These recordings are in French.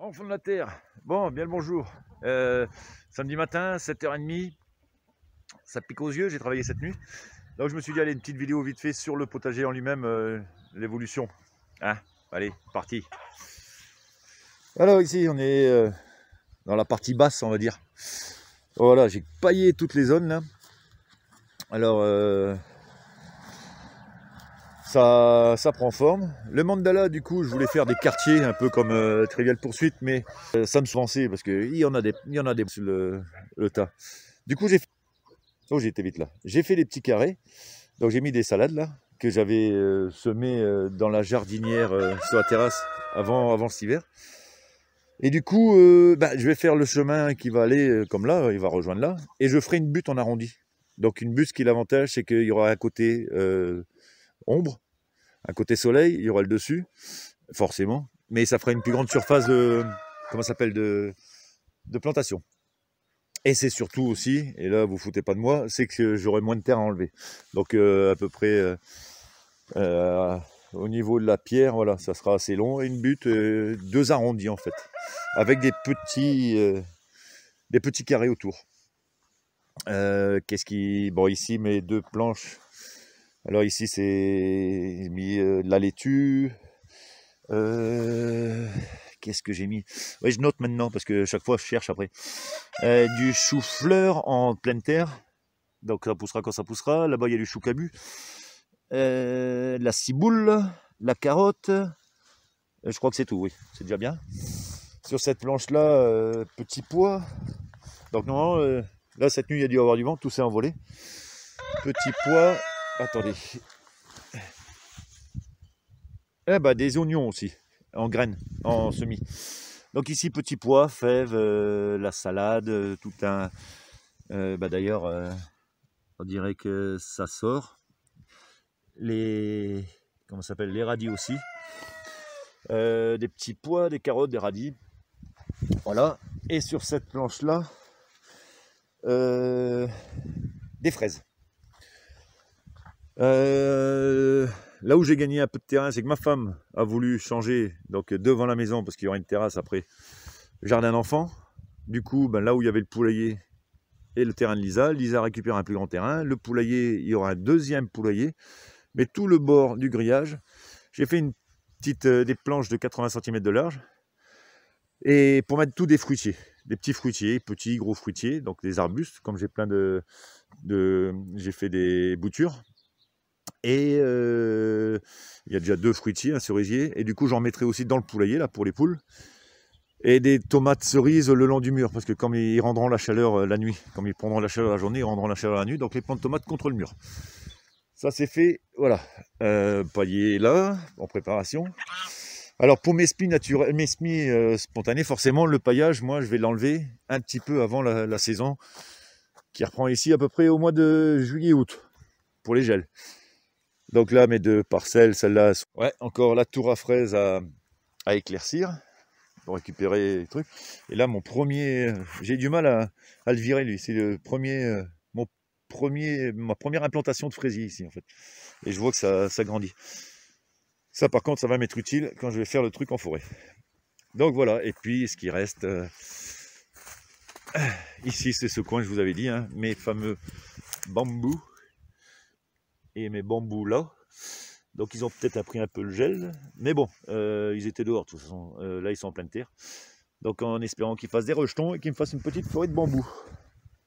En fond de la terre. Bon, bien le bonjour. Euh, samedi matin, 7h30. Ça pique aux yeux, j'ai travaillé cette nuit. Donc je me suis dit, allez, une petite vidéo vite fait sur le potager en lui-même, euh, l'évolution. Hein allez, parti. Alors ici, on est euh, dans la partie basse, on va dire. Voilà, j'ai paillé toutes les zones là. Alors, ça, prend forme. Le mandala, du coup, je voulais faire des quartiers, un peu comme euh, Trivial Poursuite, mais euh, ça me pensait parce qu'il y en a des, il y en a des le, tas. Du coup, j'ai fait... Oh, j'étais vite là. J'ai fait les petits carrés. Donc, j'ai mis des salades là, que j'avais euh, semées dans la jardinière sur la terrasse avant, avant cet hiver. Et du coup, bah, je vais faire le chemin qui va aller comme là, il va rejoindre là, et je ferai une butte en arrondi. Donc, une butte, qui l'avantage, c'est qu'il y aura à côté ombre, un côté soleil, il y aura le dessus, forcément, mais ça fera une plus grande surface de, comment s'appelle, de, de plantation. Et c'est surtout aussi, et là vous foutez pas de moi, c'est que j'aurai moins de terre à enlever. Donc euh, à peu près euh, euh, au niveau de la pierre, voilà, ça sera assez long. une butte, deux arrondis en fait, avec des petits, des petits carrés autour. Qu'est-ce qui, bon ici mes deux planches alors ici, c'est mis euh, de la laitue. Euh, qu'est-ce que j'ai mis Oui, je note maintenant parce que chaque fois, je cherche après. Euh, du chou-fleur en pleine terre. Donc ça poussera quand ça poussera. Là-bas, il y a du chou-cabu. la ciboule, la carotte. je crois que c'est tout, oui. C'est déjà bien. Sur cette planche-là, petit pois. Donc normalement, là, cette nuit, il y a dû avoir du vent. Tout s'est envolé. Petit pois, Attendez. Eh ben, des oignons aussi, en graines, en semis. Donc ici, petits pois, fèves, euh, la salade, euh, tout un... Euh, bah, d'ailleurs, on dirait que ça sort. Les... Comment s'appelle Les radis aussi. des petits pois, des carottes, des radis. Voilà. Et sur cette planche-là, des fraises. Euh, là où j'ai gagné un peu de terrain, c'est que ma femme a voulu changer donc devant la maison parce qu'il y aura une terrasse après jardin d'enfants. Du coup, ben, là où il y avait le poulailler et le terrain de Lisa, Lisa récupère un plus grand terrain. Le poulailler, il y aura un deuxième poulailler, mais tout le bord du grillage, j'ai fait une petite euh, des planches de 80 cm de large et pour mettre tout des fruitiers, des petits fruitiers, petits gros fruitiers, donc des arbustes. Comme j'ai plein de j'ai fait des boutures et euh, il y a déjà deux fruitiers, un cerisier. Et du coup, j'en mettrai aussi dans le poulailler, là, pour les poules. Et des tomates cerises le long du mur, parce que comme ils rendront la chaleur euh, la nuit, comme ils prendront la chaleur la journée, ils rendront la chaleur la nuit. Donc les plants de tomates contre le mur. Ça, c'est fait. Voilà. Euh, paillet là, en préparation. Alors pour mes semis naturels, mes semis euh, spontanés, forcément le paillage, moi je vais l'enlever un petit peu avant la, saison qui reprend ici à peu près au mois de juillet-août pour les gels. Donc là, mes deux parcelles, celle-là, ouais, encore la tour à fraises à, éclaircir pour récupérer les trucs. Et là, mon premier, j'ai du mal à, le virer lui. C'est le premier, euh, mon premier, ma première implantation de fraisier ici en fait. Et je vois que ça, ça grandit. Ça, par contre, ça va m'être utile quand je vais faire le truc en forêt. Donc voilà. Et puis, ce qui reste euh, ici, c'est ce coin je vous avais dit, hein, mes fameux bambous mes bambous là. Donc ils ont peut-être appris un peu le gel, mais bon, euh, ils étaient dehors de toute façon, euh, là ils sont en pleine terre. Donc en espérant qu'ils fassent des rejetons et qu'ils me fassent une petite forêt de bambou.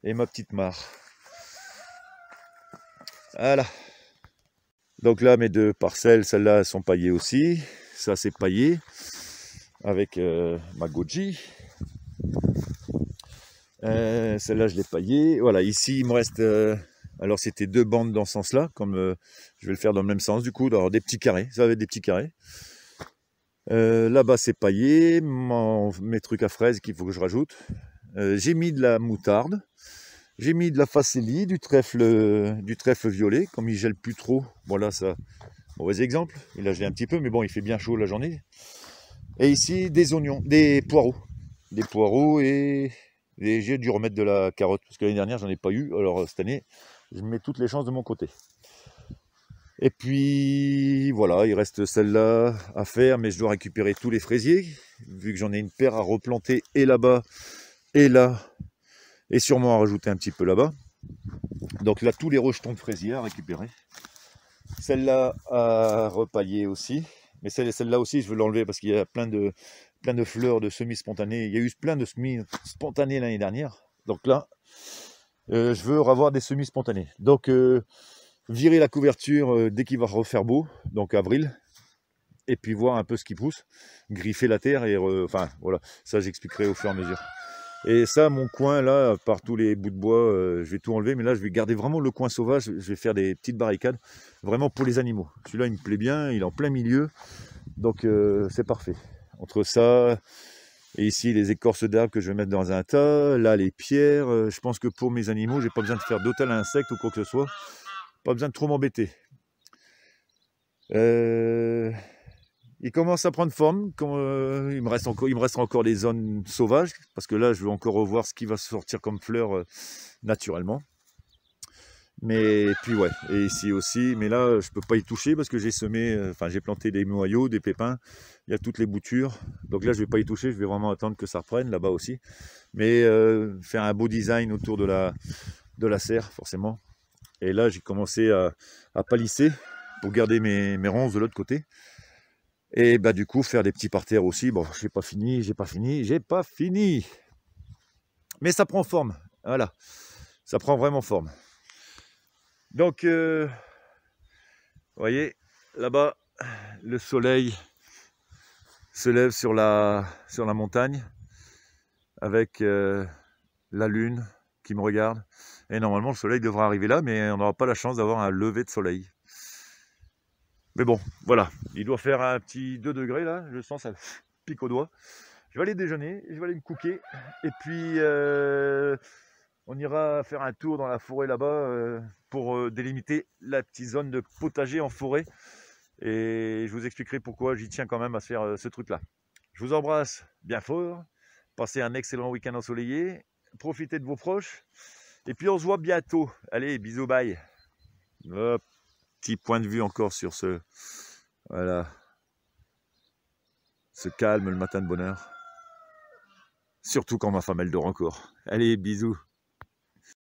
Et ma petite mare. Voilà. Donc là mes deux parcelles, celle là sont paillées aussi. Ça c'est paillé avec euh, ma goji. celle-là je l'ai paillée. Voilà, ici il me reste alors c'était deux bandes dans ce sens-là, comme euh, je vais le faire dans le même sens du coup, alors des petits carrés, ça va être des petits carrés. Euh, là-bas c'est paillé, mes trucs à fraises qu'il faut que je rajoute. Euh, j'ai mis de la moutarde, j'ai mis de la facélie, du trèfle, du trèfle violet, comme il gèle plus trop. Voilà, ça, mauvais exemple. Il a gelé un petit peu, mais bon, il fait bien chaud la journée. Et ici, des oignons, des poireaux. Des poireaux et, j'ai dû remettre de la carotte, parce que l'année dernière, j'en ai pas eu. Alors cette année, je mets toutes les chances de mon côté. Et puis voilà, il reste celle-là à faire, mais je dois récupérer tous les fraisiers, vu que j'en ai une paire à replanter et là-bas, et là, et sûrement à rajouter un petit peu là-bas. Donc là, tous les rejetons de fraisiers à récupérer. Celle-là à repailler aussi. Mais celle-là aussi, je veux l'enlever parce qu'il y a plein de, plein de fleurs de semis spontanés. Il y a eu plein de semis spontanés l'année dernière. Donc là, euh, je veux avoir des semis spontanés. Donc, euh, virer la couverture euh, dès qu'il va refaire beau, donc avril, et puis voir un peu ce qui pousse, griffer la terre, et enfin voilà, ça j'expliquerai au fur et à mesure. Et ça, mon coin là, par tous les bouts de bois, je vais tout enlever, mais là je vais garder vraiment le coin sauvage, je vais faire des petites barricades, vraiment pour les animaux. Celui-là il me plaît bien, il est en plein milieu, donc c'est parfait. Entre ça, ici, les écorces d'arbres que je vais mettre dans un tas. Là, les pierres. Euh, je pense que pour mes animaux, j'ai pas besoin de faire d'hôtel à insectes ou quoi que ce soit. Pas besoin de trop m'embêter. Euh, il commence à prendre forme. Euh, il, me reste encore, il me encore les zones sauvages, parce que là, je veux encore revoir ce qui va sortir comme fleurs naturellement. Mais puis ouais, et ici aussi, mais là je peux pas y toucher parce que j'ai semé, euh, enfin j'ai planté des noyaux, des pépins, il y a toutes les boutures. Donc là je vais pas y toucher, je vais vraiment attendre que ça reprenne là-bas aussi. Mais euh, faire un beau design autour de la, de la serre forcément. Et là j'ai commencé à, à, palisser pour garder mes, mes ronces de l'autre côté. Et bah du coup faire des petits parterres aussi. Bon j'ai pas fini, j'ai pas fini, j'ai pas fini. Mais ça prend forme, voilà. Ça prend vraiment forme. Donc, vous euh, voyez, là-bas, le soleil se lève sur la, sur la montagne avec euh, la lune qui me regarde. Et normalement, le soleil devra arriver là, mais on n'aura pas la chance d'avoir un lever de soleil. Mais bon, voilà. Il doit faire un petit 2 degrés, là. Je sens ça pique au doigt. Je vais aller déjeuner, je vais aller me couquer. Et puis... Euh, on ira faire un tour dans la forêt là-bas euh, pour euh, délimiter la petite zone de potager en forêt. Et je vous expliquerai pourquoi j'y tiens quand même à faire euh, ce truc-là. Je vous embrasse bien fort. Passez un excellent week-end ensoleillé. Profitez de vos proches. Et puis on se voit bientôt. Allez, bisous, bye. petit point de vue encore sur ce... Voilà. Ce calme le matin de bonheur. Surtout quand ma femme elle dort encore. Allez, bisous.